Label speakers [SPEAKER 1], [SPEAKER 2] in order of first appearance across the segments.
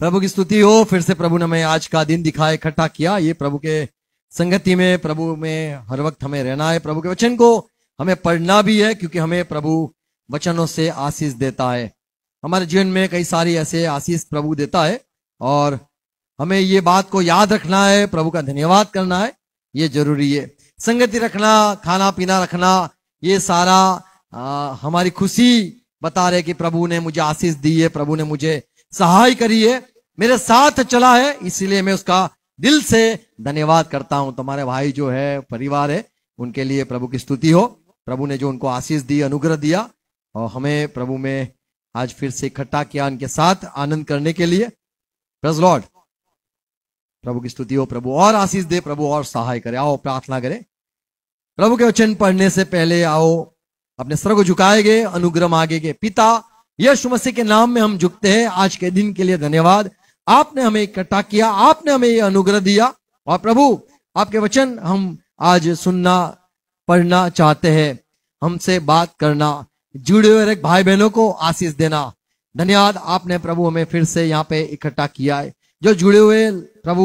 [SPEAKER 1] प्रभु की स्तुति हो फिर से प्रभु ने हमें आज का दिन दिखाया इकट्ठा किया ये प्रभु के संगति में प्रभु में हर वक्त हमें रहना है प्रभु के वचन को हमें पढ़ना भी है क्योंकि हमें प्रभु वचनों से आशीष देता है हमारे जीवन में कई सारी ऐसे आशीष प्रभु देता है और हमें ये बात को याद रखना है प्रभु का धन्यवाद करना है ये जरूरी है संगति रखना खाना पीना रखना ये सारा आ, हमारी खुशी बता रहे कि प्रभु ने मुझे आशीष दी है प्रभु ने मुझे सहाय करी है मेरे साथ चला है इसीलिए मैं उसका दिल से धन्यवाद करता हूं तुम्हारे भाई जो है परिवार है उनके लिए प्रभु की स्तुति हो प्रभु ने जो उनको आशीष दी अनुग्रह दिया और हमें प्रभु में आज फिर से इकट्ठा किया उनके साथ आनंद करने के लिए प्रज लॉर्ड प्रभु की स्तुति हो प्रभु और आशीष दे प्रभु और सहाय करे आओ प्रार्थना करें प्रभु के वचन पढ़ने से पहले आओ अपने स्वर्ग को झुकाए गए अनुग्रह मांगे गए पिता यीशु मसीह के नाम में हम झुकते हैं आज के दिन के लिए धन्यवाद आपने हमें इकट्ठा किया आपने हमें ये अनुग्रह दिया और प्रभु आपके वचन हम आज सुनना पढ़ना चाहते हैं हमसे बात करना जुड़े हुए भाई बहनों को आशीष देना धन्यवाद आपने प्रभु हमें फिर से यहाँ पे इकट्ठा किया है जो जुड़े हुए प्रभु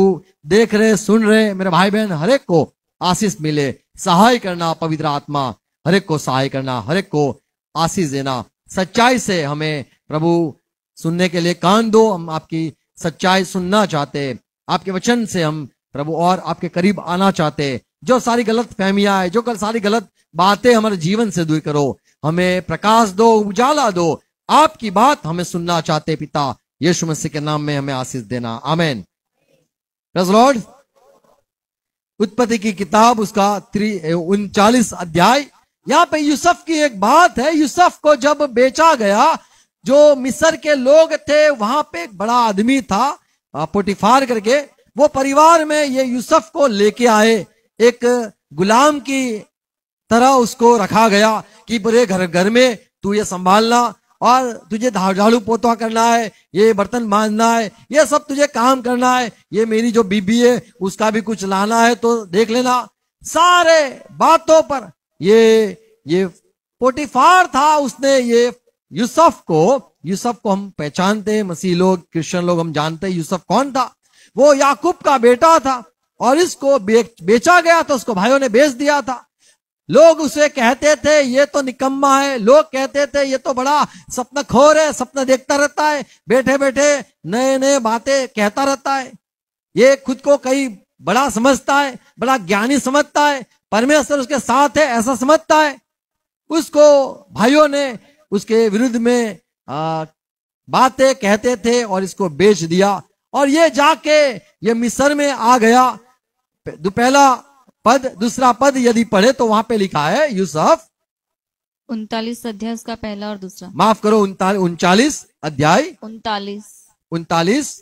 [SPEAKER 1] देख रहे सुन रहे मेरे भाई बहन हरेक को आशीष मिले सहाय करना पवित्र आत्मा हरेक को सहाय करना हरेक को आशीष देना सच्चाई से हमें प्रभु सुनने के लिए कान दो हम आपकी सच्चाई सुनना चाहते आपके वचन से हम प्रभु और आपके करीब आना चाहते जो सारी गलत फहमियां है जो कल सारी गलत बातें हमारे जीवन से दूर करो हमें प्रकाश दो उजाला दो आपकी बात हमें सुनना चाहते पिता यीशु मसीह के नाम में हमें आशीष देना आमेन लॉर्ड उत्पत्ति की किताब उसका उनचालीस अध्याय यहाँ पे यूसुफ की एक बात है यूसुफ को जब बेचा गया जो मिस्र के लोग थे वहां पे एक बड़ा आदमी था पोटिफार करके वो परिवार में ये यूसुफ को लेके आए एक गुलाम की तरह उसको रखा गया कि बुरे घर घर में तू ये संभालना और तुझे झाड़ू पोता करना है ये बर्तन बांधना है ये सब तुझे काम करना है ये मेरी जो बीबी है उसका भी कुछ लाना है तो देख लेना सारे बातों पर ये ये पोटिफार था उसने ये यूसुफ को यूसफ को हम पहचानते हैं मसीह लोग क्रिश्चियन लोग हम जानते हैं यूसफ कौन था वो याकूब का बेटा था और इसको बेचा गया था उसको भाइयों ने बेच दिया था लोग उसे कहते थे ये तो निकम्मा है लोग कहते थे ये तो बड़ा सपना खोर है सपना देखता रहता है बैठे बैठे नए नए बातें कहता रहता है ये खुद को कई बड़ा समझता है बड़ा ज्ञानी समझता है परमेश्वर उसके साथ है ऐसा समझता है उसको भाइयों ने उसके विरुद्ध में बातें कहते थे और इसको बेच दिया और ये जाके ये मिसर में आ गया पहला पद दूसरा पद यदि पढ़े तो वहां पे लिखा है यूसुफ
[SPEAKER 2] उनतालीस अध्याय उसका पहला और दूसरा माफ
[SPEAKER 1] करो उनतालीस अध्याय
[SPEAKER 2] उनतालीस उनतालीस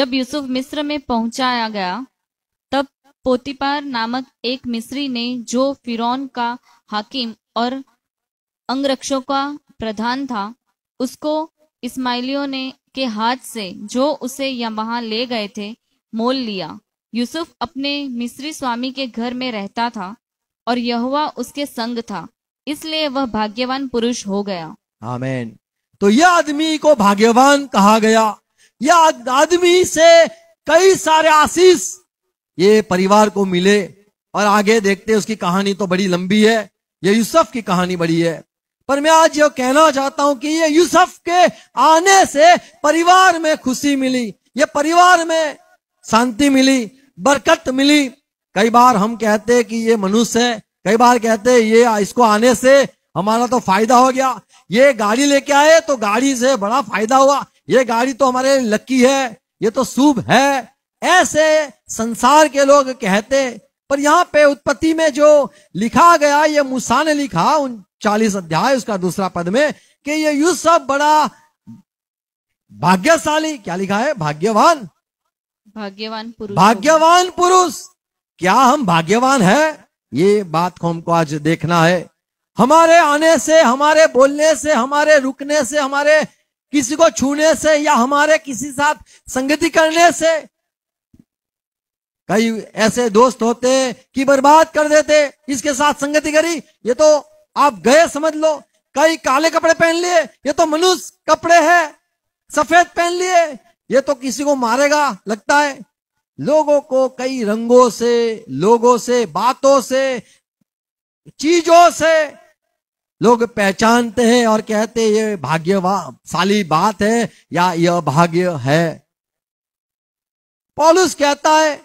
[SPEAKER 2] जब यूसुफ मिस्र में पहुंचाया गया पोतीपार नामक एक मिस्री ने जो फिरौन का हाकिम और अंगरक्षों का प्रधान था उसको इस्माइलियों ने के हाथ से जो उसे यहाँ ले गए थे मोल लिया यूसुफ अपने मिस्री स्वामी के घर में रहता था और यहुआ उसके संग था इसलिए वह भाग्यवान पुरुष हो गया
[SPEAKER 1] आमेन तो यह आदमी को भाग्यवान कहा गया यह आदमी से कई सारे आशीष ये परिवार को मिले और आगे देखते उसकी कहानी तो बड़ी लंबी है ये यूसुफ की कहानी बड़ी है पर मैं आज ये कहना चाहता हूं कि ये यूसुफ के आने से परिवार में खुशी मिली ये परिवार में शांति मिली बरकत मिली कई बार हम कहते हैं कि ये मनुष्य है कई बार कहते हैं ये इसको आने से हमारा तो फायदा हो गया ये गाड़ी लेके आए तो गाड़ी से बड़ा फायदा हुआ ये गाड़ी तो हमारे लकी है ये तो शुभ है ऐसे संसार के लोग कहते पर यहाँ पे उत्पत्ति में जो लिखा गया ये मूसा ने लिखा उन चालीस अध्याय उसका दूसरा पद में कि ये यूसुफ बड़ा भाग्यशाली क्या लिखा है भाग्यवान
[SPEAKER 2] भाग्यवान पुरुष भाग्यवान
[SPEAKER 1] पुरुष क्या हम भाग्यवान है ये बात को हमको आज देखना है हमारे आने से हमारे बोलने से हमारे रुकने से हमारे किसी को छूने से या हमारे किसी साथ संगति करने से कई ऐसे दोस्त होते कि बर्बाद कर देते इसके साथ संगति करी ये तो आप गए समझ लो कई काले कपड़े पहन लिए ये तो मनुष्य कपड़े है सफेद पहन लिए ये तो किसी को मारेगा लगता है लोगों को कई रंगों से लोगों से बातों से चीजों से लोग पहचानते हैं और कहते ये भाग्यशाली बात है या यह भाग्य है पॉलुस कहता है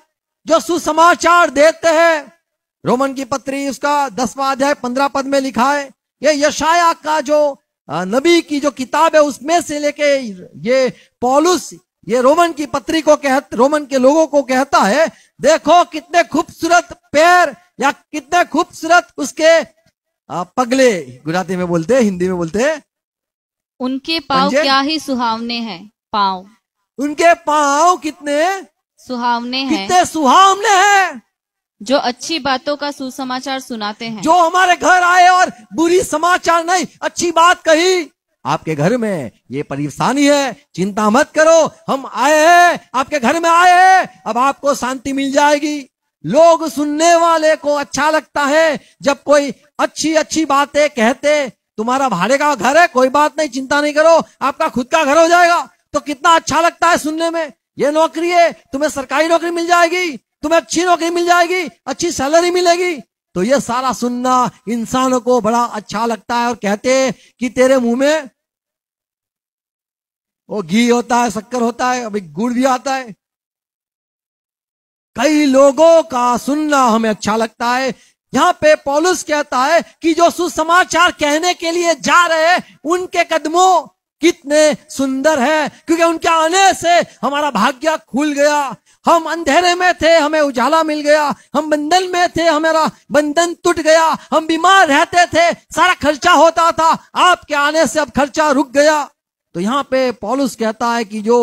[SPEAKER 1] जो सुसमाचार देते हैं रोमन की पत्री उसका दसवा अध्याय पंद्रह पद में लिखा है ये यशाया का जो नबी की जो किताब है उसमें से लेके ये पॉलुस ये रोमन की पत्री को कह रोमन के लोगों को कहता है देखो कितने खूबसूरत पैर या कितने खूबसूरत उसके पगले गुजराती में बोलते हिंदी में बोलते
[SPEAKER 2] उनके पाव क्या ही सुहावने हैं पाव उनके पाव कितने सुहावने हैं कितने सुहावने हैं जो अच्छी बातों का सुसमाचार सुनाते हैं जो हमारे घर आए और बुरी समाचार नहीं
[SPEAKER 1] अच्छी बात कही आपके घर में ये परेशानी है चिंता मत करो हम आए हैं आपके घर में आए हैं अब आपको शांति मिल जाएगी लोग सुनने वाले को अच्छा लगता है जब कोई अच्छी अच्छी बातें कहते तुम्हारा भाड़े का घर है कोई बात नहीं चिंता नहीं करो आपका खुद का घर हो जाएगा तो कितना अच्छा लगता है सुनने में ये नौकरी है तुम्हें सरकारी नौकरी मिल जाएगी तुम्हें अच्छी नौकरी मिल जाएगी अच्छी सैलरी मिलेगी तो ये सारा सुनना इंसानों को बड़ा अच्छा लगता है और कहते कि तेरे मुंह में वो घी होता है शक्कर होता है अभी गुड़ भी आता है कई लोगों का सुनना हमें अच्छा लगता है यहाँ पे पॉलुस कहता है कि जो सुसमाचार कहने के लिए जा रहे हैं उनके कदमों कितने सुंदर है क्योंकि उनके आने से हमारा भाग्य खुल गया हम अंधेरे में थे हमें उजाला मिल गया हम बंधन में थे हमारा बंधन टूट गया हम बीमार रहते थे सारा खर्चा होता था आपके आने से अब खर्चा रुक गया तो यहाँ पे पॉलुस कहता है कि जो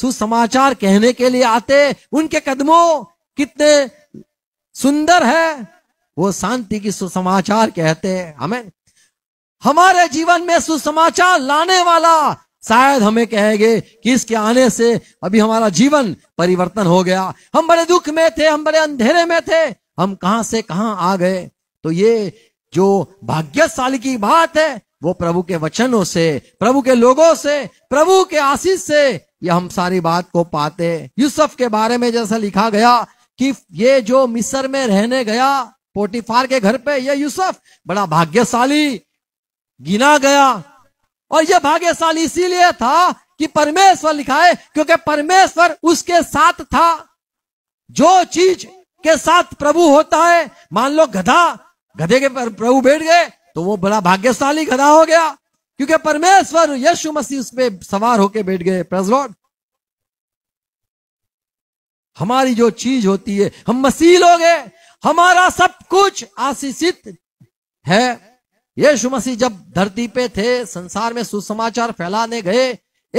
[SPEAKER 1] सुसमाचार कहने के लिए आते उनके कदमों कितने सुंदर है वो शांति की सुसमाचार कहते हैं हमें हमारे जीवन में सुसमाचार लाने वाला शायद हमें कहेंगे कि इसके आने से अभी हमारा जीवन परिवर्तन हो गया हम बड़े दुख में थे हम बड़े अंधेरे में थे हम कहां से कहां आ गए तो ये जो भाग्यशाली की बात है वो प्रभु के वचनों से प्रभु के लोगों से प्रभु के आशीष से ये हम सारी बात को पाते यूसुफ के बारे में जैसा लिखा गया कि ये जो मिस्र में रहने गया पोटीफार के घर पे ये यूसुफ बड़ा भाग्यशाली गिना गया और यह भाग्यशाली इसीलिए था कि परमेश्वर लिखा क्योंकि परमेश्वर उसके साथ था जो चीज के साथ प्रभु होता है मान लो गधा गधे के पर प्रभु बैठ गए तो वो बड़ा भाग्यशाली गधा हो गया क्योंकि परमेश्वर यशु मसीह उस पर सवार होके बैठ गए प्रेसलॉर्ड हमारी जो चीज होती है हम मसीह लोग हमारा सब कुछ आशीषित है यीशु मसीह जब धरती पे थे संसार में सुसमाचार फैलाने गए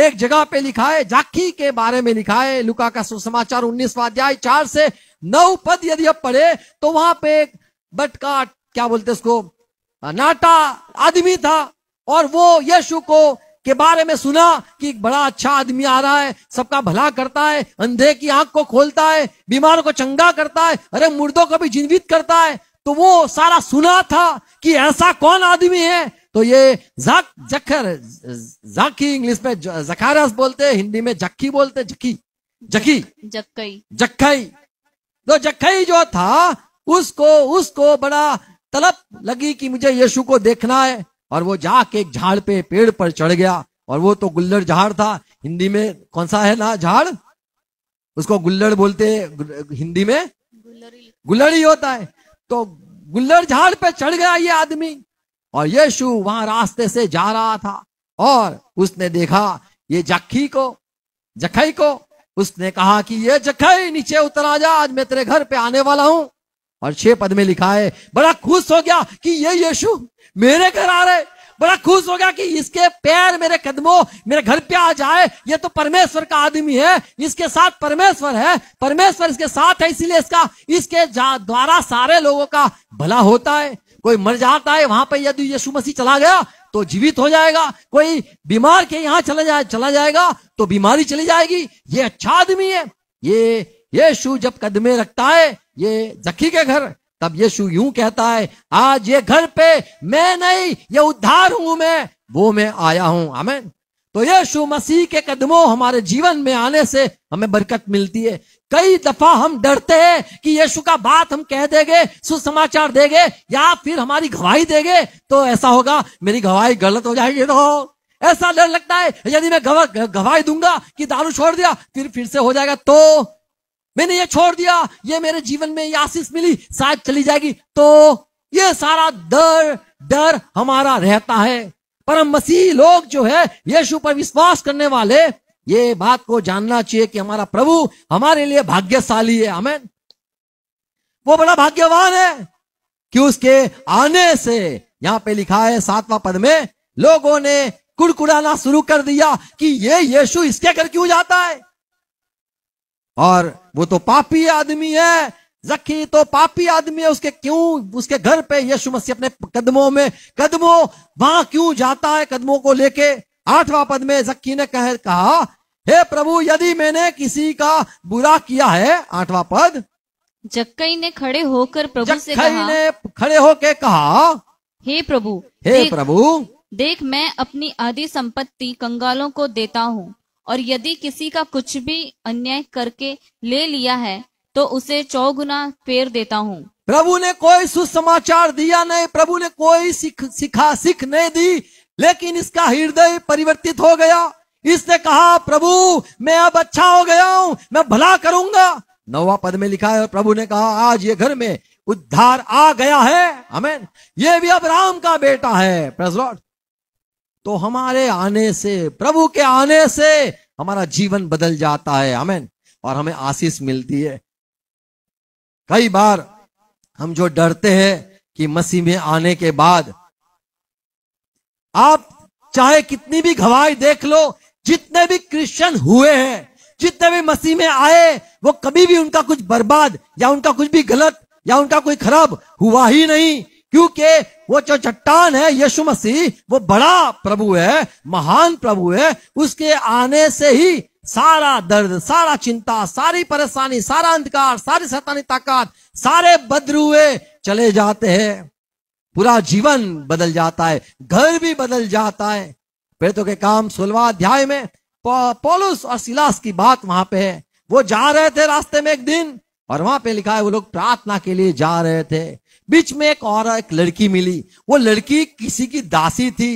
[SPEAKER 1] एक जगह पे लिखा है जाखी के बारे में लिखा है लुका का सुसमाचार उन्नीस अध्याय चार से नौ पद यदि अब पढ़े तो वहां पे एक बटका क्या बोलते उसको नाटा आदमी था और वो यीशु को के बारे में सुना कि एक बड़ा अच्छा आदमी आ रहा है सबका भला करता है अंधे की आंख को खोलता है बीमारों को चंगा करता है अरे मुर्दों को भी जीवित करता है तो वो सारा सुना था कि ऐसा कौन आदमी है तो ये जक जखर जाकी इंग्लिश में जखारस बोलते हिंदी में जक्की बोलते जकी जकी जक्कई जक्कई तो जक्कई जो था उसको उसको बड़ा तलब लगी कि मुझे यीशु को देखना है और वो जाके एक झाड़ पे पेड़ पर चढ़ गया और वो तो गुल्लड़ झाड़ था हिंदी में कौन सा है ना झाड़ उसको गुल्लड़ बोलते हिंदी में गुल्लड़ी होता है तो गुल्लर झाड़ पे चढ़ गया ये आदमी और यीशु वहां रास्ते से जा रहा था और उसने देखा ये जखी को जखई को उसने कहा कि ये जखई नीचे उतर आ जा आज मैं तेरे घर पे आने वाला हूं और छह पद में लिखा है बड़ा खुश हो गया कि ये यीशु मेरे घर आ रहे बड़ा खुश हो गया कि इसके पैर मेरे कदमों मेरे घर पे आ जाए ये तो परमेश्वर का आदमी है इसके साथ परमेश्वर है परमेश्वर इसके साथ है इसीलिए इसका इसके द्वारा सारे लोगों का भला होता है कोई मर जाता है वहां पर यदि यीशु मसीह चला गया तो जीवित हो जाएगा कोई बीमार के यहाँ चला जाए चला जाएगा तो बीमारी चली जाएगी ये अच्छा आदमी है ये यीशु जब कदमे रखता है ये जखी के घर तब यीशु यूं कहता है आज ये घर पे मैं नहीं ये उद्धार हूं मैं वो मैं आया हूं हमें तो यीशु मसीह के कदमों हमारे जीवन में आने से हमें बरकत मिलती है कई दफा हम डरते हैं कि यीशु का बात हम कह देंगे सुसमाचार देंगे या फिर हमारी गवाही देंगे तो ऐसा होगा मेरी गवाही गलत हो जाएगी तो ऐसा डर लगता है यदि मैं गवाही दूंगा कि दारू छोड़ दिया फिर फिर से हो जाएगा तो मैंने ये छोड़ दिया ये मेरे जीवन में ये आशीष मिली शायद चली जाएगी तो ये सारा डर डर हमारा रहता है परम मसीह लोग जो है यीशु पर विश्वास करने वाले ये बात को जानना चाहिए कि हमारा प्रभु हमारे लिए भाग्यशाली है हमें वो बड़ा भाग्यवान है कि उसके आने से यहां पे लिखा है सातवां पद में लोगों ने कुड़कुड़ाना शुरू कर दिया कि ये यीशु इसके घर क्यों जाता है और वो तो पापी आदमी है जखी तो पापी आदमी है उसके क्यों उसके घर पे यीशु मसीह अपने कदमों में कदमों वहां क्यों जाता है कदमों को लेके आठवां पद में जखी ने कह कहा हे प्रभु यदि मैंने किसी का बुरा किया है आठवां पद
[SPEAKER 2] जक्कई ने खड़े होकर प्रभु से कहा ने
[SPEAKER 1] खड़े होकर कहा
[SPEAKER 2] हे प्रभु हे प्रभु देख मैं अपनी आधी संपत्ति कंगालों को देता हूँ और यदि किसी का कुछ भी अन्याय करके ले लिया है तो उसे चौगुना फेर देता हूँ
[SPEAKER 1] प्रभु ने कोई सुसमाचार दिया नहीं प्रभु ने कोई सिख सिखा सिख नहीं दी लेकिन इसका हृदय परिवर्तित हो गया इसने कहा प्रभु मैं अब अच्छा हो गया हूँ मैं भला करूंगा नवा पद में लिखा है प्रभु ने कहा आज ये घर में उद्धार आ गया है हमें ये भी अब राम का बेटा है तो हमारे आने से प्रभु के आने से हमारा जीवन बदल जाता है हमें और हमें आशीष मिलती है कई बार हम जो डरते हैं कि मसीह में आने के बाद आप चाहे कितनी भी गवाही देख लो जितने भी क्रिश्चियन हुए हैं जितने भी मसीह में आए वो कभी भी उनका कुछ बर्बाद या उनका कुछ भी गलत या उनका कोई खराब हुआ ही नहीं क्योंकि वो जो चट्टान है यीशु मसीह वो बड़ा प्रभु है महान प्रभु है उसके आने से ही सारा दर्द सारा चिंता सारी परेशानी सारा अंधकार सारी सतानी ताकत सारे बदरुए चले जाते हैं पूरा जीवन बदल जाता है घर भी बदल जाता है पेड़ों के काम सोलवा अध्याय में पोलुस और सिलास की बात वहां पे है वो जा रहे थे रास्ते में एक दिन और वहां पे लिखा है वो लोग प्रार्थना के लिए जा रहे थे बीच में एक और एक लड़की मिली वो लड़की किसी की दासी थी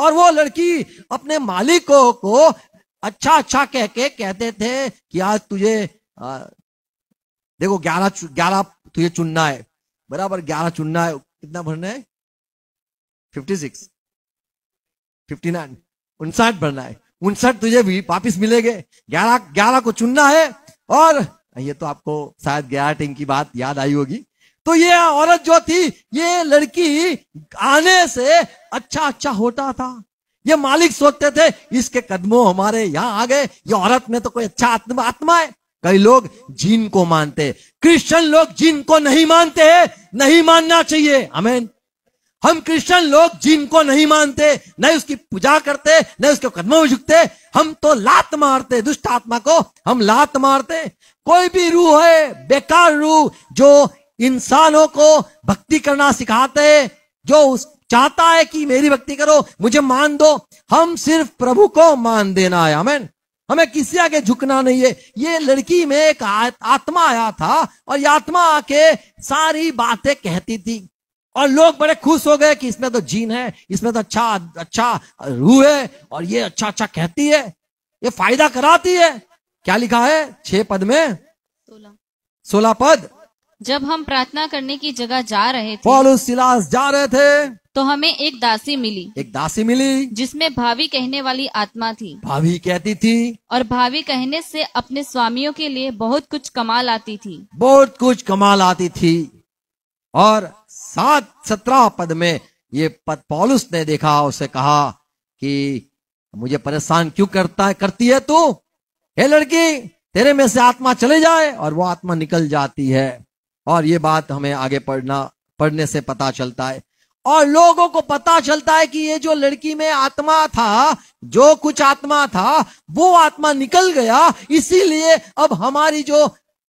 [SPEAKER 1] और वो लड़की अपने मालिकों को अच्छा अच्छा कह के कहते थे कि आज तुझे आ, देखो ग्यारह ग्यारह तुझे चुनना है बराबर ग्यारह चुनना है कितना भरना है फिफ्टी सिक्स फिफ्टी नाइन उनसठ भरना है उनसठ तुझे भी वापिस मिलेंगे ग्यारह ग्यारह को चुनना है और ये तो आपको शायद गया टिंग की बात याद आई होगी तो ये औरत जो थी ये लड़की आने से अच्छा अच्छा होता था ये मालिक सोचते थे इसके कदमों हमारे यहाँ आ गए ये औरत में तो कोई अच्छा आत्मा आत्मा है कई लोग जीन को मानते क्रिश्चियन लोग जीन को नहीं मानते नहीं मानना चाहिए हमें हम क्रिश्चियन लोग जिन को नहीं मानते न उसकी पूजा करते न उसके कदमों में झुकते हम तो लात मारते दुष्ट आत्मा को हम लात मारते कोई भी रूह है बेकार रूह जो इंसानों को भक्ति करना सिखाते है जो उस चाहता है कि मेरी भक्ति करो मुझे मान दो हम सिर्फ प्रभु को मान देना है हमें हमें किसी आगे झुकना नहीं है ये लड़की में एक आत्मा आया था और ये आत्मा आके सारी बातें कहती थी और लोग बड़े खुश हो गए कि इसमें तो जीन है इसमें तो अच्छा अच्छा रूह है और ये अच्छा अच्छा कहती है ये फायदा कराती है क्या लिखा है छह पद में सोलह सोलह पद
[SPEAKER 2] जब हम प्रार्थना करने की जगह जा रहे थे पॉलुस
[SPEAKER 1] सिलास जा रहे थे
[SPEAKER 2] तो हमें एक दासी मिली एक दासी मिली जिसमें भावी कहने वाली आत्मा थी
[SPEAKER 1] भावी कहती थी
[SPEAKER 2] और भावी कहने से अपने स्वामियों के लिए बहुत कुछ कमाल आती थी
[SPEAKER 1] बहुत कुछ कमाल आती थी और सात सत्रह पद में ये पद पॉलुस ने देखा उसे कहा कि मुझे परेशान क्यों करता है करती है तू हे लड़की तेरे में से आत्मा चले जाए और वो आत्मा निकल जाती है और ये बात हमें आगे पढ़ना पढ़ने से पता चलता है और लोगों को पता चलता है कि ये जो लड़की में आत्मा था जो कुछ आत्मा था वो आत्मा निकल गया इसीलिए अब हमारी जो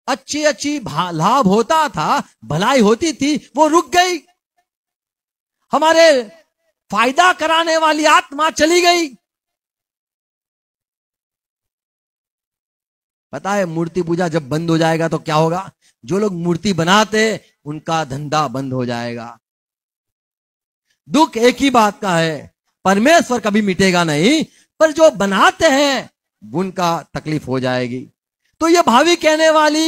[SPEAKER 1] अच्छी अच्छी लाभ होता था भलाई होती थी वो रुक गई हमारे फायदा कराने वाली आत्मा चली गई पता है मूर्ति पूजा जब बंद हो जाएगा तो क्या होगा जो लोग मूर्ति बनाते उनका धंधा बंद हो जाएगा दुख एक ही बात का है परमेश्वर कभी मिटेगा नहीं पर जो बनाते हैं उनका तकलीफ हो जाएगी तो यह भावी कहने वाली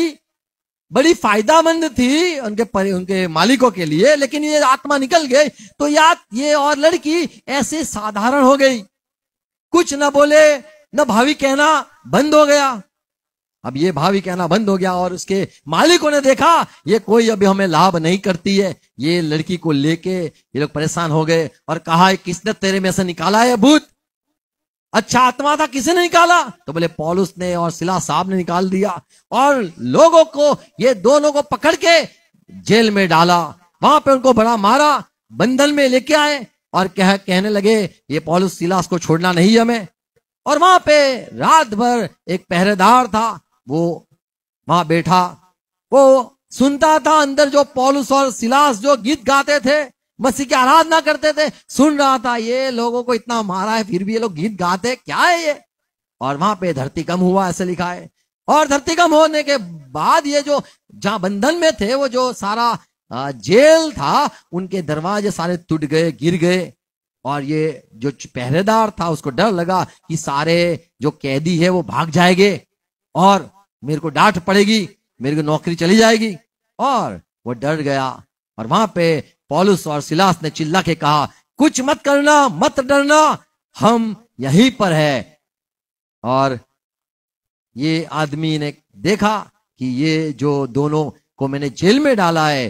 [SPEAKER 1] बड़ी फायदामंद थी उनके उनके मालिकों के लिए लेकिन ये आत्मा निकल गई तो या ये और लड़की ऐसे साधारण हो गई कुछ न बोले न भावी कहना बंद हो गया अब ये भावी कहना बंद हो गया और उसके मालिकों ने देखा ये कोई अभी हमें लाभ नहीं करती है ये लड़की को लेके ये लोग परेशान हो गए और कहा किसने तेरे में से निकाला है भूत अच्छा आत्मा था किसी ने निकाला तो बोले पॉलुस ने और सिला साहब ने निकाल दिया और लोगों को ये दोनों को पकड़ के जेल में डाला वहां पे उनको बड़ा मारा बंधन में लेके आए और कह कहने लगे ये पॉलुस सिलास को छोड़ना नहीं हमें और वहां पे रात भर एक पहरेदार था वो वहां बैठा वो सुनता था अंदर जो पॉलुस और सिलास जो गीत गाते थे मसीह की आराधना करते थे सुन रहा था ये लोगों को इतना मारा है फिर भी ये लोग गीत गाते क्या है ये और वहां पे धरती कम हुआ ऐसे लिखा है और धरती कम होने के बाद ये जो जहां बंधन में थे वो जो सारा जेल था उनके दरवाजे सारे टूट गए गिर गए और ये जो पहरेदार था उसको डर लगा कि सारे जो कैदी है वो भाग जाएंगे और मेरे को डांट पड़ेगी मेरे को नौकरी चली जाएगी और वो डर गया और वहां पे पॉलुस और सिलास ने चिल्ला के कहा कुछ मत करना मत डरना हम यहीं पर है और ये आदमी ने देखा कि ये जो दोनों को मैंने जेल में डाला है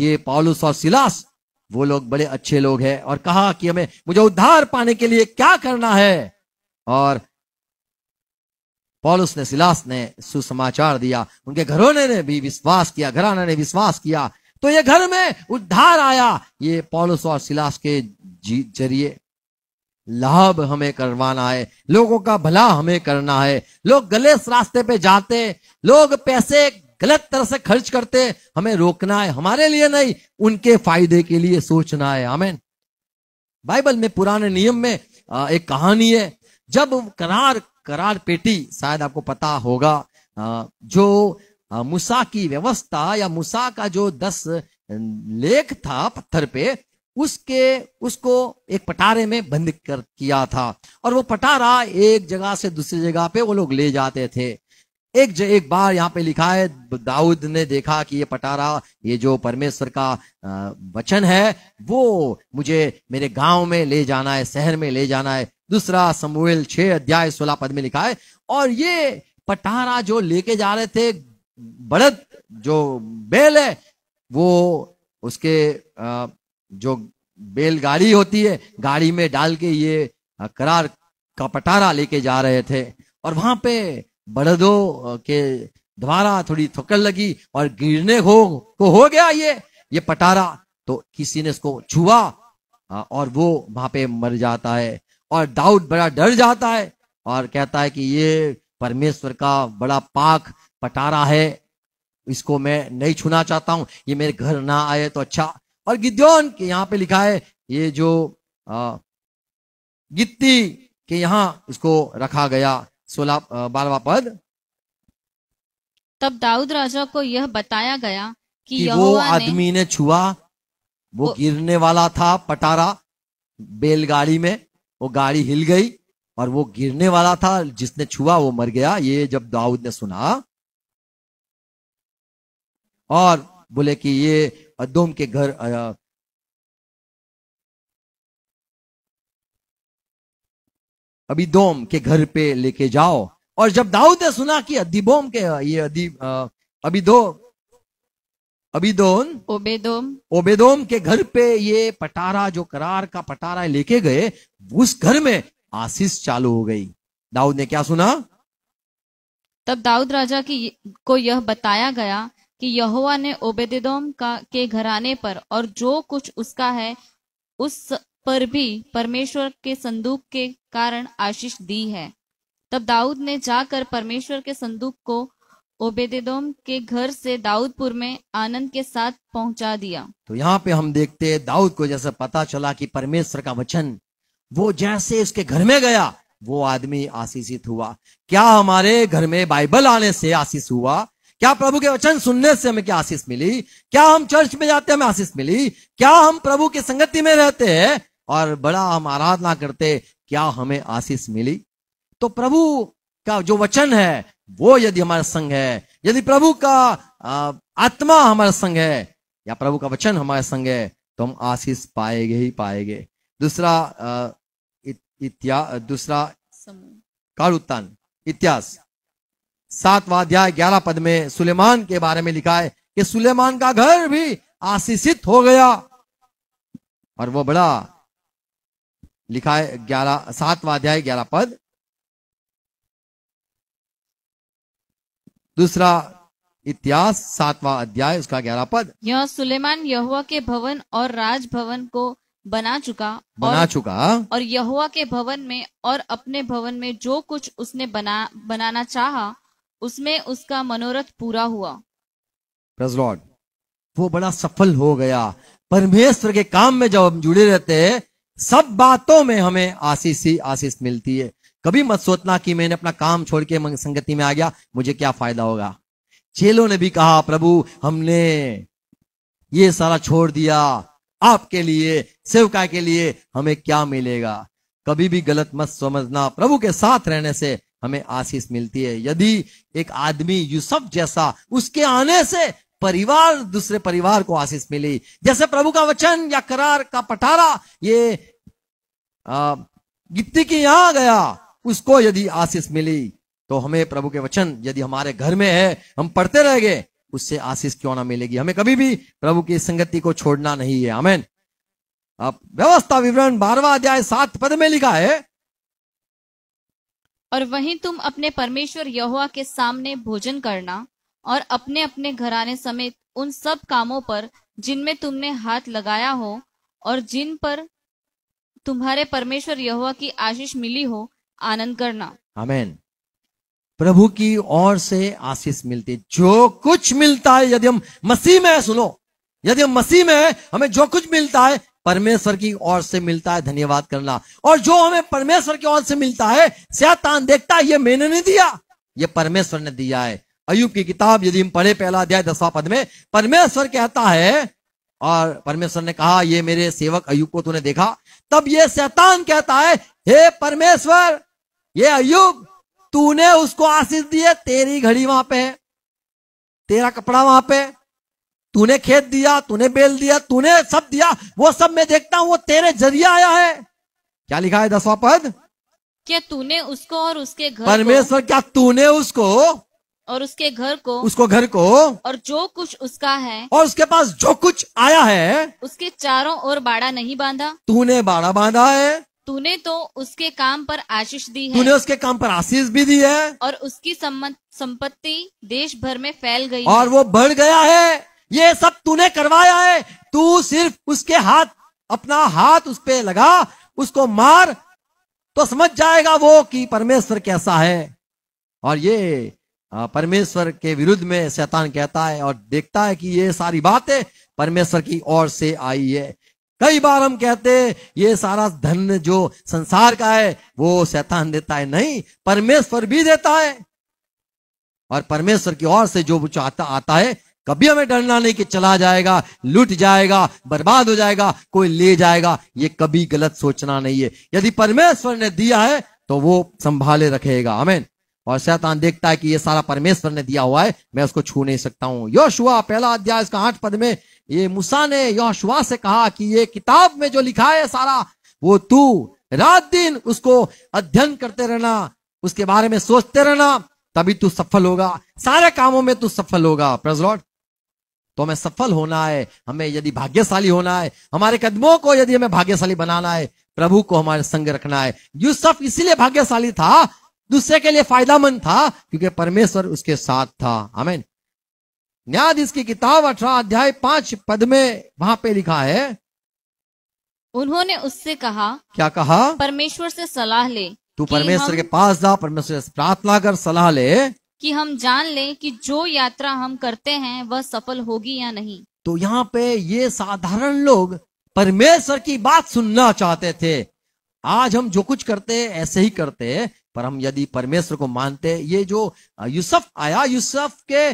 [SPEAKER 1] ये पॉलुस और सिलास वो लोग बड़े अच्छे लोग हैं और कहा कि हमें मुझे उद्धार पाने के लिए क्या करना है और पॉलुस ने सिलास ने सुसमाचार दिया उनके घरों ने भी विश्वास किया घराना ने विश्वास किया तो ये घर में उद्धार आया ये पॉलस और सिलास के जरिए लाभ हमें करवाना है लोगों का भला हमें करना है लोग गलत रास्ते पे जाते लोग पैसे गलत तरह से खर्च करते हमें रोकना है हमारे लिए नहीं उनके फायदे के लिए सोचना है आमेन बाइबल में पुराने नियम में एक कहानी है जब करार करार पेटी शायद आपको पता होगा जो मूसा की व्यवस्था या मूसा का जो दस लेख था पत्थर पे उसके उसको एक पटारे में बंद कर किया था और वो पटारा एक जगह से दूसरी जगह पे वो लोग ले जाते थे एक एक बार यहाँ पे लिखा है दाऊद ने देखा कि ये पटारा ये जो परमेश्वर का वचन है वो मुझे मेरे गांव में ले जाना है शहर में ले जाना है दूसरा समूह छह अध्याय सोलह पद में लिखा है और ये पटारा जो लेके जा रहे थे बड़द जो बैल है वो उसके जो बैलगाड़ी होती है गाड़ी में डाल के ये करार का पटारा लेके जा रहे थे और वहां पे बड़दों के द्वारा थोड़ी थकल लगी और गिरने हो को हो गया ये ये पटारा तो किसी ने इसको छुआ और वो वहां पे मर जाता है और दाऊद बड़ा डर जाता है और कहता है कि ये परमेश्वर का बड़ा पाक पटारा है इसको मैं नहीं छूना चाहता हूं ये मेरे घर ना आए तो अच्छा और गिद्योन के यहाँ पे लिखा है ये जो आ, गित्ती के यहाँ इसको रखा गया सोलह बारवा पद
[SPEAKER 2] तब दाऊद राजा को यह बताया गया कि, कि वो आदमी
[SPEAKER 1] ने, ने छुआ वो, वो गिरने वाला था पटारा बैलगाड़ी में वो गाड़ी हिल गई और वो गिरने वाला था जिसने छुआ वो मर गया ये जब दाऊद ने सुना और बोले कि ये अदोम के घर आया दोम के घर पे लेके जाओ और जब दाऊद ने सुना कि अदिबोम के ये दो अभी दोन
[SPEAKER 2] ओबेदोम
[SPEAKER 1] ओबेदोम के घर पे ये पटारा जो करार का पटारा लेके गए उस घर में आशीष चालू हो गई दाऊद ने क्या सुना
[SPEAKER 2] तब दाऊद राजा की को यह बताया गया कि यहोवा ने ओबेदेदोम का के घराने पर और जो कुछ उसका है उस पर भी परमेश्वर के संदूक के कारण आशीष दी है तब दाऊद ने जाकर परमेश्वर के संदूक को ओबेदेदोम के घर से दाऊदपुर में आनंद के साथ पहुंचा दिया
[SPEAKER 1] तो यहाँ पे हम देखते हैं दाऊद को जैसे पता चला कि परमेश्वर का वचन वो जैसे उसके घर में गया वो आदमी आशीषित हुआ क्या हमारे घर में बाइबल आने से आशीष हुआ क्या प्रभु के वचन सुनने से हमें क्या आशीष मिली क्या हम चर्च में जाते हमें आशीष मिली क्या हम प्रभु की संगति में रहते हैं और बड़ा हम आराधना करते क्या हमें आशीष मिली तो प्रभु का जो वचन है वो यदि हमारा संग है यदि प्रभु का आत्मा हमारा संग है या प्रभु का वचन हमारे संग है तो हम आशीष पाएंगे ही पाएंगे दूसरा इत्या दूसरा काल उत्तान इतिहास सातवा अध्याय ग्यारह पद में सुलेमान के बारे में लिखा है कि सुलेमान का घर भी आशीषित हो गया और वो बड़ा लिखा है ग्यारह सातवा अध्याय ग्यारह पद दूसरा इतिहास सातवां अध्याय उसका ग्यारह पद
[SPEAKER 2] यह सुलेमान यहुआ के भवन और राजभवन को बना चुका बना और, चुका और यहुआ के भवन में और अपने भवन में जो कुछ उसने बना बनाना चाहा उसमें उसका मनोरथ पूरा हुआ
[SPEAKER 1] लॉर्ड वो बड़ा सफल हो गया परमेश्वर के काम में जब हम जुड़े रहते हैं सब बातों में हमें आशीष ही आशीष मिलती है कभी मत सोचना कि मैंने अपना काम छोड़ के संगति में आ गया मुझे क्या फायदा होगा चेलों ने भी कहा प्रभु हमने ये सारा छोड़ दिया आपके लिए सेवका के लिए हमें क्या मिलेगा कभी भी गलत मत समझना प्रभु के साथ रहने से हमें आशीष मिलती है यदि एक आदमी यूसुफ जैसा उसके आने से परिवार दूसरे परिवार को आशीष मिली जैसे प्रभु का वचन या करार का पटारा ये गिट्टी के यहां गया उसको यदि आशीष मिली तो हमें प्रभु के वचन यदि हमारे घर में है हम पढ़ते रह गए उससे आशीष क्यों ना मिलेगी हमें कभी भी प्रभु की संगति को छोड़ना नहीं है आमेन अब व्यवस्था विवरण बारवा अध्याय सात पद में लिखा है
[SPEAKER 2] और वहीं तुम अपने परमेश्वर यहुआ के सामने भोजन करना और अपने अपने घराने समेत उन सब कामों पर जिनमें तुमने हाथ लगाया हो और जिन पर तुम्हारे परमेश्वर यहुआ की आशीष मिली हो आनंद करना
[SPEAKER 1] हमेन प्रभु की ओर से आशीष मिलती जो कुछ मिलता है यदि हम मसीह में सुनो यदि हम मसीह में हमें जो कुछ मिलता है परमेश्वर की ओर से मिलता है धन्यवाद करना और जो हमें परमेश्वर की ओर से मिलता है सैतान देखता है ये मैंने नहीं दिया ये परमेश्वर ने दिया है अयुब की किताब यदि हम पढ़े पहला अध्याय दसवा पद में परमेश्वर कहता है और परमेश्वर ने कहा ये मेरे सेवक अयुब को तूने देखा तब ये शैतान कहता है हे परमेश्वर ये अयुब तूने उसको आशीष दिए तेरी घड़ी वहां पे है तेरा कपड़ा वहां पे है तूने खेत दिया तूने बेल दिया तूने सब दिया वो सब मैं देखता हूँ वो तेरे जरिए आया है क्या लिखा है दसवा पद
[SPEAKER 2] क्या तूने उसको और उसके घर
[SPEAKER 1] परमेश्वर क्या तूने उसको
[SPEAKER 2] और उसके घर को उसको घर को और जो कुछ उसका है
[SPEAKER 1] और उसके पास जो कुछ आया है
[SPEAKER 2] उसके चारों ओर बाड़ा नहीं बांधा
[SPEAKER 1] तूने बाड़ा बांधा है
[SPEAKER 2] तूने तो उसके काम पर आशीष दी है तूने उसके
[SPEAKER 1] काम पर आशीष भी दी है
[SPEAKER 2] और उसकी संपत्ति देश भर में फैल गई और वो
[SPEAKER 1] बढ़ गया है ये सब तूने करवाया है तू सिर्फ उसके हाथ अपना हाथ उस पर लगा उसको मार तो समझ जाएगा वो कि परमेश्वर कैसा है और ये परमेश्वर के विरुद्ध में शैतान कहता है और देखता है कि ये सारी बातें परमेश्वर की ओर से आई है कई बार हम कहते ये सारा धन जो संसार का है वो शैतान देता है नहीं परमेश्वर भी देता है और परमेश्वर की ओर से जो चाहता आता है कभी हमें डरना नहीं कि चला जाएगा लुट जाएगा बर्बाद हो जाएगा कोई ले जाएगा ये कभी गलत सोचना नहीं है यदि परमेश्वर ने दिया है तो वो संभाले रखेगा हमें और शैतान देखता है कि ये सारा परमेश्वर ने दिया हुआ है मैं उसको छू नहीं सकता हूं योशुआ पहला अध्याय इसका आठ पद में ये मूसा ने योशुआ से कहा कि ये किताब में जो लिखा है सारा वो तू रात दिन उसको अध्ययन करते रहना उसके बारे में सोचते रहना तभी तू सफल होगा सारे कामों में तू सफल होगा प्रजलॉट तो हमें सफल होना है हमें यदि भाग्यशाली होना है हमारे कदमों को यदि हमें भाग्यशाली बनाना है प्रभु को हमारे संग रखना है यूसफ इसीलिए भाग्यशाली था दूसरे के लिए फायदामंद था क्योंकि परमेश्वर उसके साथ था हमें न्यायाधीश की किताब अठारह अध्याय पांच पद में वहां पे लिखा है
[SPEAKER 2] उन्होंने उससे कहा क्या कहा परमेश्वर से सलाह ले तू परमेश्वर के
[SPEAKER 1] पास जा परमेश्वर से प्रार्थना कर सलाह ले
[SPEAKER 2] कि हम जान लें कि जो यात्रा हम करते हैं वह सफल होगी या नहीं
[SPEAKER 1] तो यहाँ पे ये साधारण लोग परमेश्वर की बात सुनना चाहते थे आज हम जो कुछ करते ऐसे ही करते पर हम यदि परमेश्वर को मानते ये जो यूसुफ आया यूसुफ के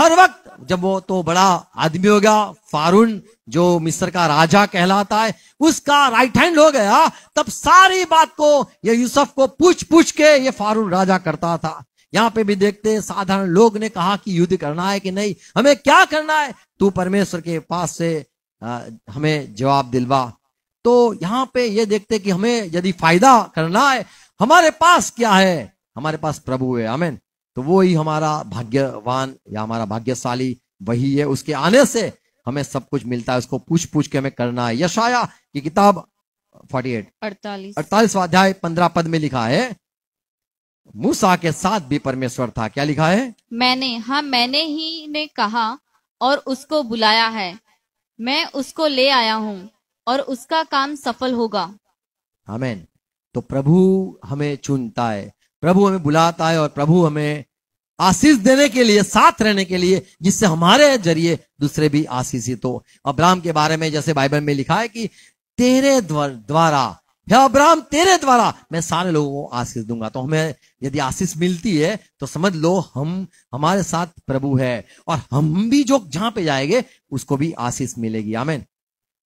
[SPEAKER 1] हर वक्त जब वो तो बड़ा आदमी हो गया फारून जो मिस्र का राजा कहलाता है उसका राइट हैंड हो गया तब सारी बात को ये यूसुफ को पूछ पूछ के ये फारून राजा करता था यहाँ पे भी देखते हैं साधारण लोग ने कहा कि युद्ध करना है कि नहीं हमें क्या करना है तू परमेश्वर के पास से हमें जवाब दिलवा तो यहाँ पे ये देखते कि हमें यदि फायदा करना है हमारे पास क्या है हमारे पास प्रभु है अमेन तो वो ही हमारा भाग्यवान या हमारा भाग्यशाली वही है उसके आने से हमें सब कुछ मिलता है उसको पूछ पूछ के हमें करना है यशाया की किताब एट अड़तालीस अड़तालीस अध्याय पंद्रह पद में लिखा है मूसा के साथ भी परमेश्वर था क्या लिखा है
[SPEAKER 2] मैंने हाँ मैंने ही ने कहा और उसको बुलाया है मैं उसको ले आया हूँ और उसका काम सफल होगा
[SPEAKER 1] हमेन तो प्रभु हमें चुनता है प्रभु हमें बुलाता है और प्रभु हमें आशीष देने के लिए साथ रहने के लिए जिससे हमारे जरिए दूसरे भी आशीषित हो अब्राहम के बारे में जैसे बाइबल में लिखा है कि तेरे द्वारा हे अब्राहम तेरे द्वारा मैं सारे लोगों को आशीष दूंगा तो हमें यदि आशीष मिलती है तो समझ लो हम हमारे साथ प्रभु है और हम भी जो जहां पे जाएंगे उसको भी आशीष मिलेगी आमेन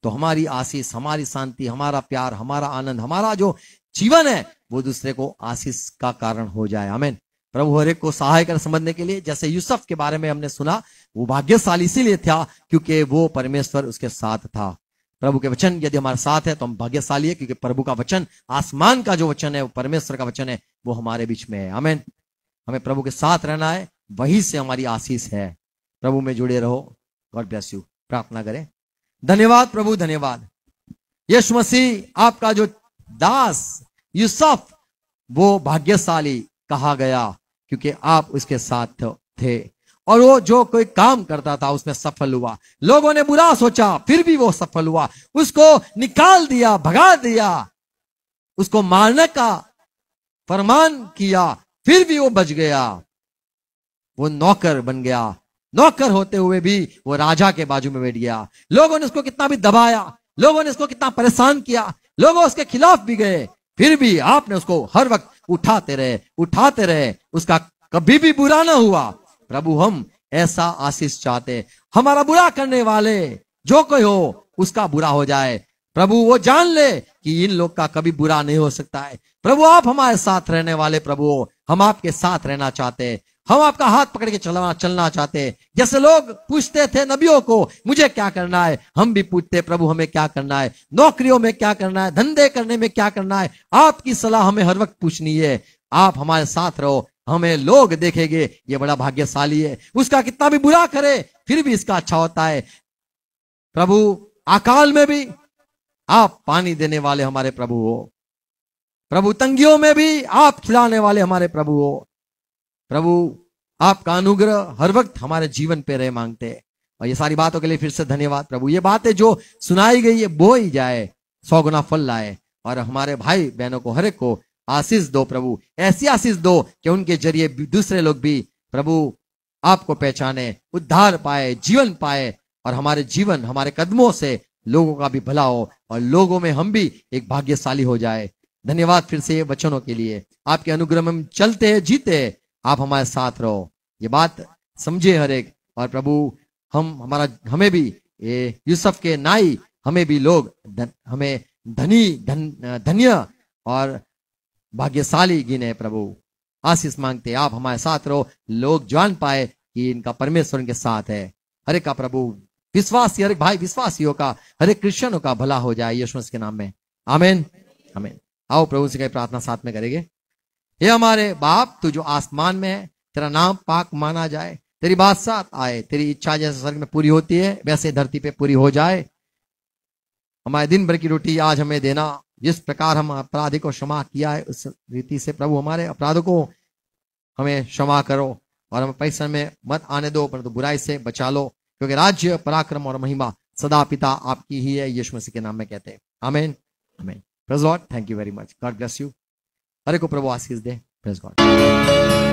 [SPEAKER 1] तो हमारी आशीष हमारी शांति हमारा प्यार हमारा आनंद हमारा जो जीवन है वो दूसरे को आशीष का कारण हो जाए आमेन प्रभु हरेक को सहाय कर समझने के लिए जैसे यूसुफ के बारे में हमने सुना वो भाग्यशाली इसीलिए था क्योंकि वो परमेश्वर उसके साथ था प्रभु के वचन यदि हमारे साथ है तो हम भाग्यशाली है क्योंकि प्रभु का वचन आसमान का जो वचन है वो परमेश्वर का वचन है वो हमारे बीच में है हमें हमें प्रभु के साथ रहना है वही से हमारी आशीष है प्रभु में जुड़े रहो गॉड ब्लेस यू प्रार्थना करें धन्यवाद प्रभु धन्यवाद यीशु मसीह आपका जो दास यूसफ वो भाग्यशाली कहा गया क्योंकि आप उसके साथ थे और वो जो कोई काम करता था उसमें सफल हुआ लोगों ने बुरा सोचा फिर भी वो सफल हुआ उसको निकाल दिया भगा दिया उसको मारने का फरमान किया फिर भी वो बच गया वो नौकर बन गया नौकर होते हुए भी वो राजा के बाजू में बैठ गया लोगों ने उसको कितना भी दबाया लोगों ने उसको कितना परेशान किया लोगों उसके खिलाफ भी गए फिर भी आपने उसको हर वक्त उठाते रहे उठाते रहे उसका कभी भी बुरा ना हुआ प्रभु हम ऐसा आशीष चाहते हैं हमारा बुरा करने वाले जो कोई हो उसका बुरा हो जाए प्रभु वो जान ले कि इन लोग का कभी बुरा नहीं हो सकता है प्रभु आप हमारे साथ रहने वाले प्रभु हम आपके साथ रहना चाहते हैं हम आपका हाथ पकड़ के चलना चलना चाहते हैं जैसे लोग पूछते थे नबियों को मुझे क्या करना है हम भी पूछते प्रभु हमें क्या करना है नौकरियों में क्या करना है धंधे करने में क्या करना है आपकी सलाह हमें हर वक्त पूछनी है आप हमारे साथ रहो हमें लोग देखेंगे ये बड़ा भाग्यशाली है उसका कितना भी बुरा करे फिर भी इसका अच्छा होता है प्रभु अकाल में भी आप पानी देने वाले हमारे प्रभु हो प्रभु तंगियों में भी आप खिलाने वाले हमारे प्रभु हो प्रभु आपका अनुग्रह हर वक्त हमारे जीवन पे रहे मांगते हैं और ये सारी बातों के लिए फिर से धन्यवाद प्रभु ये बातें जो सुनाई गई है बो ही जाए सौ गुना फल लाए और हमारे भाई बहनों को हर एक को आशीष दो प्रभु ऐसी आशीष दो कि उनके जरिए दूसरे लोग भी प्रभु आपको पहचाने उद्धार पाए जीवन पाए और हमारे जीवन हमारे कदमों से लोगों का भी भला हो और लोगों में हम भी एक भाग्यशाली हो जाए धन्यवाद फिर से वचनों के लिए आपके अनुग्रह में चलते हैं जीते है आप हमारे साथ रहो ये बात समझे हर एक और प्रभु हम हमारा हमें भी ये यूसुफ के नाई हमें भी लोग धन, हमें धनी धन धन्य और भाग्यशाली गिने प्रभु आशीष मांगते आप हमारे साथ रहो लोग जान पाए कि इनका परमेश्वर इनके साथ है हरे का प्रभु विश्वासी हरे भाई विश्वासियों का हरे क्रिश्चनों का भला हो जाए यीशु के नाम में आमेन आमेन आओ प्रभु से कहीं प्रार्थना साथ में करेंगे हे हमारे बाप तू जो आसमान में है तेरा नाम पाक माना जाए तेरी बात साथ आए तेरी इच्छा जैसे स्वर्ग में पूरी होती है वैसे धरती पे पूरी हो जाए हमारे दिन भर की रोटी आज हमें देना जिस प्रकार हम अपराधी को क्षमा किया है उस रीति से प्रभु हमारे अपराधों को हमें क्षमा करो और हमें परिसर में मत आने दो परंतु बुराई से बचा लो क्योंकि राज्य पराक्रम और महिमा सदा पिता आपकी ही है यीशु मसीह के नाम में कहते हैं amen thank you very much God bless you हरे को प्रभु आशीष दे प्रेस गॉड